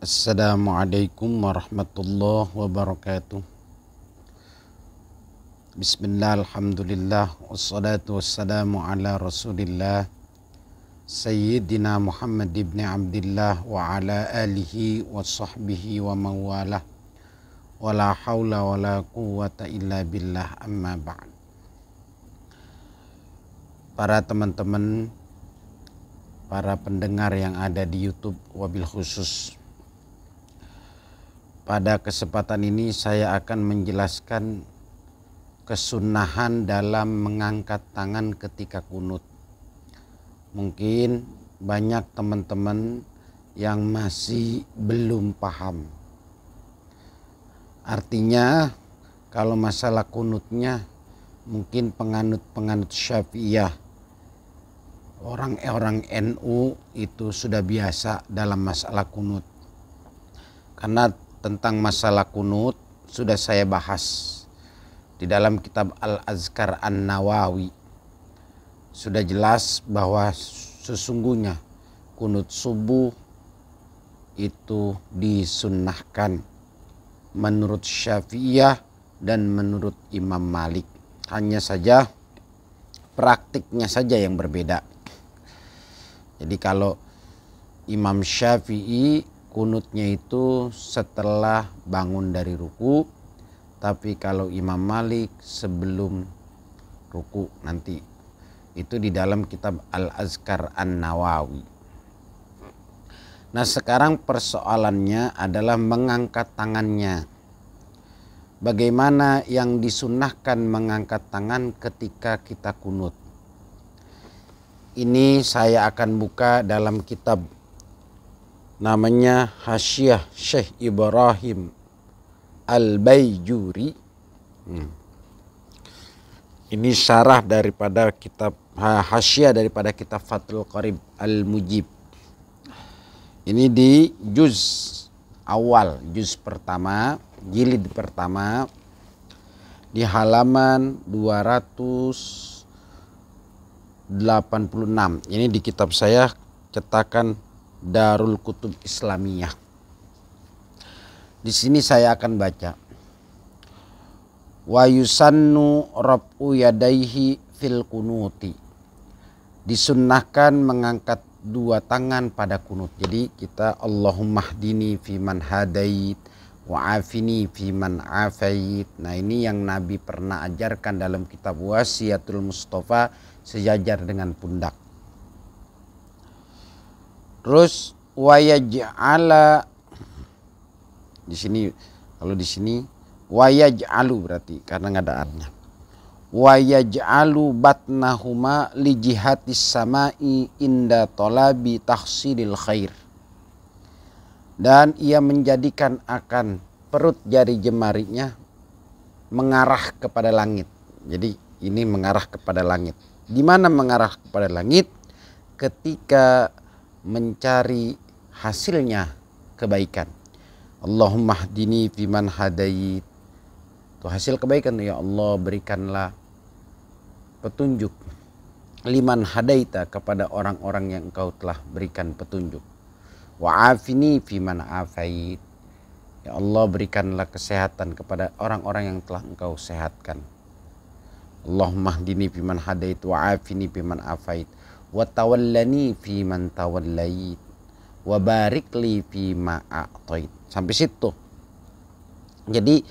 Assalamualaikum warahmatullahi wabarakatuh Bismillah alhamdulillah Wassalatu wassalamu ala rasulillah Sayyidina Muhammad ibn Abdullah Wa ala alihi wa sahbihi wa mawalah Wa la hawla wa la quwata illa billah amma ba'd Para teman-teman Para pendengar yang ada di Youtube Wabil khusus pada kesempatan ini saya akan menjelaskan kesunahan dalam mengangkat tangan ketika kunut. Mungkin banyak teman-teman yang masih belum paham. Artinya kalau masalah kunutnya mungkin penganut-penganut syafi'iyah orang-orang NU itu sudah biasa dalam masalah kunut karena tentang masalah kunut sudah saya bahas di dalam kitab Al-Azkar An-Nawawi. Sudah jelas bahwa sesungguhnya kunut subuh itu disunnahkan menurut Syafi'iyah dan menurut Imam Malik. Hanya saja praktiknya saja yang berbeda. Jadi kalau Imam Syafi'i kunutnya itu setelah bangun dari ruku tapi kalau Imam Malik sebelum ruku nanti itu di dalam kitab Al-Azkar An-Nawawi nah sekarang persoalannya adalah mengangkat tangannya bagaimana yang disunahkan mengangkat tangan ketika kita kunut ini saya akan buka dalam kitab namanya Hasyiah Syekh Ibrahim Al-Bayjuri. Hmm. Ini syarah daripada kitab Hasyiah daripada kitab Fathul Qarib Al-Mujib. Ini di juz awal, juz pertama, jilid pertama di halaman 286. Ini di kitab saya cetakan Darul Kutub Islamiyah. Di sini saya akan baca. Wa yusannu rab'u yadaihi fil kunuti. Disunnahkan mengangkat dua tangan pada kunut. Jadi kita Allahumma hdini fi man hadait wa afini fi man afait. Nah, ini yang Nabi pernah ajarkan dalam kitab Wasiatul Mustafa sejajar dengan pundak. Terus wayaj'ala di sini kalau di sini wayaj'alu berarti karena nggak ada arnya. Wayaj'alu batnahuma li jihatis sama'i inda talabi tahsilil khair. Dan ia menjadikan akan perut jari jemarinya mengarah kepada langit. Jadi ini mengarah kepada langit. Di mana mengarah kepada langit? Ketika mencari hasilnya kebaikan. Allahumma hdini fiman hadait. Itu hasil kebaikan ya Allah berikanlah petunjuk liman hadaita kepada orang-orang yang engkau telah berikan petunjuk. Wa'afini fiman afait. Ya Allah berikanlah kesehatan kepada orang-orang yang telah engkau sehatkan. Allahumma hdini fiman hadait wa'afini fiman afait wa tawallani fi man tawallait wa barik fi ma sampai situ jadi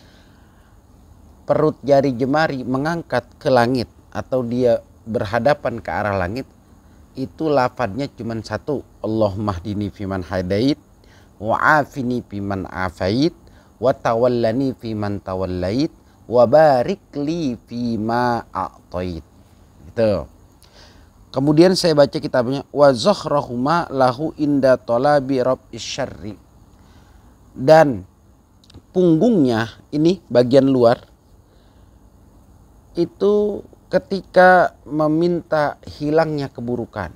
perut jari jemari mengangkat ke langit atau dia berhadapan ke arah langit itu lafadnya cuma satu Allahumma hdini fiman hadait wa afini fiman afait wa tawallani fiman tawallait wa barik li fima a'tait gitu Kemudian saya baca kitabnya wa zakhrahuma lahu inda talabi rabb isyarri. Dan punggungnya ini bagian luar itu ketika meminta hilangnya keburukan.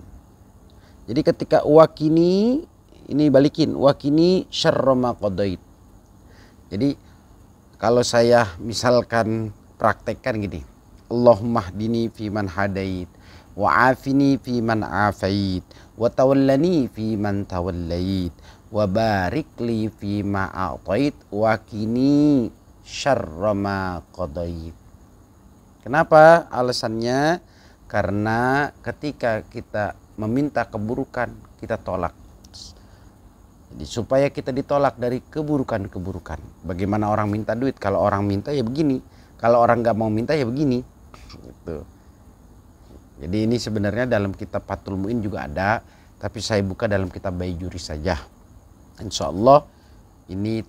Jadi ketika wakini ini balikin wakini syarroma qadait. Jadi kalau saya misalkan praktekkan gini. Allahumma dini fiman hadait وعافني في من عافيت وتولني في من توليت وبارك لي فيما أعطيت وكني شر ما قضيت Kenapa? Alasannya karena ketika kita meminta keburukan kita tolak. Jadi supaya kita ditolak dari keburukan-keburukan. Bagaimana orang minta duit? Kalau orang minta ya begini. Kalau orang nggak mau minta ya begini. Gitu. Jadi ini sebenarnya dalam kitab Fathul Muin juga ada, tapi saya buka dalam kitab juri saja. Insya Allah ini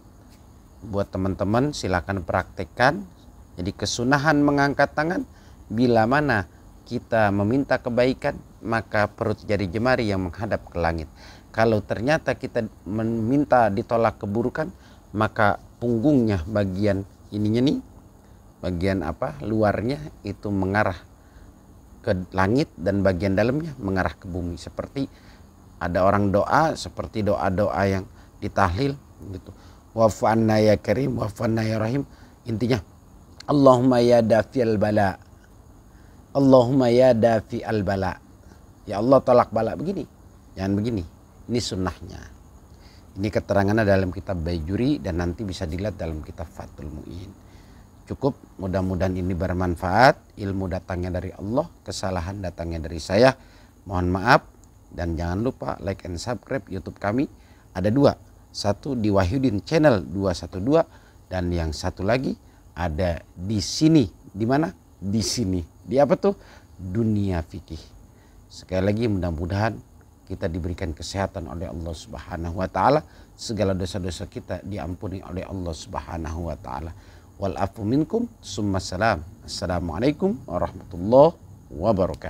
buat teman-teman silakan praktekkan. Jadi kesunahan mengangkat tangan bila mana kita meminta kebaikan maka perut jari jemari yang menghadap ke langit. Kalau ternyata kita meminta ditolak keburukan maka punggungnya bagian ininya nih bagian apa luarnya itu mengarah ke langit dan bagian dalamnya mengarah ke bumi seperti ada orang doa seperti doa-doa yang ditahlil gitu. Wafana ya karim, wafana ya rahim. Intinya Allahumma ya dafi al bala. Allahumma ya dafi al bala. Ya Allah tolak bala begini. Jangan begini. Ini sunnahnya. Ini keterangannya dalam kitab Bayjuri dan nanti bisa dilihat dalam kitab Fatul Mu'in. Cukup mudah-mudahan ini bermanfaat. Ilmu datangnya dari Allah, kesalahan datangnya dari saya. Mohon maaf dan jangan lupa like and subscribe YouTube kami. Ada dua, satu di Wahyudin Channel 212 dan yang satu lagi ada di sini. Di mana? Di sini. Di apa tuh? Dunia fikih. Sekali lagi mudah-mudahan kita diberikan kesehatan oleh Allah Subhanahu wa taala, segala dosa-dosa kita diampuni oleh Allah Subhanahu wa taala wal afu minkum summa salam. Assalamualaikum warahmatullahi wabarakatuh.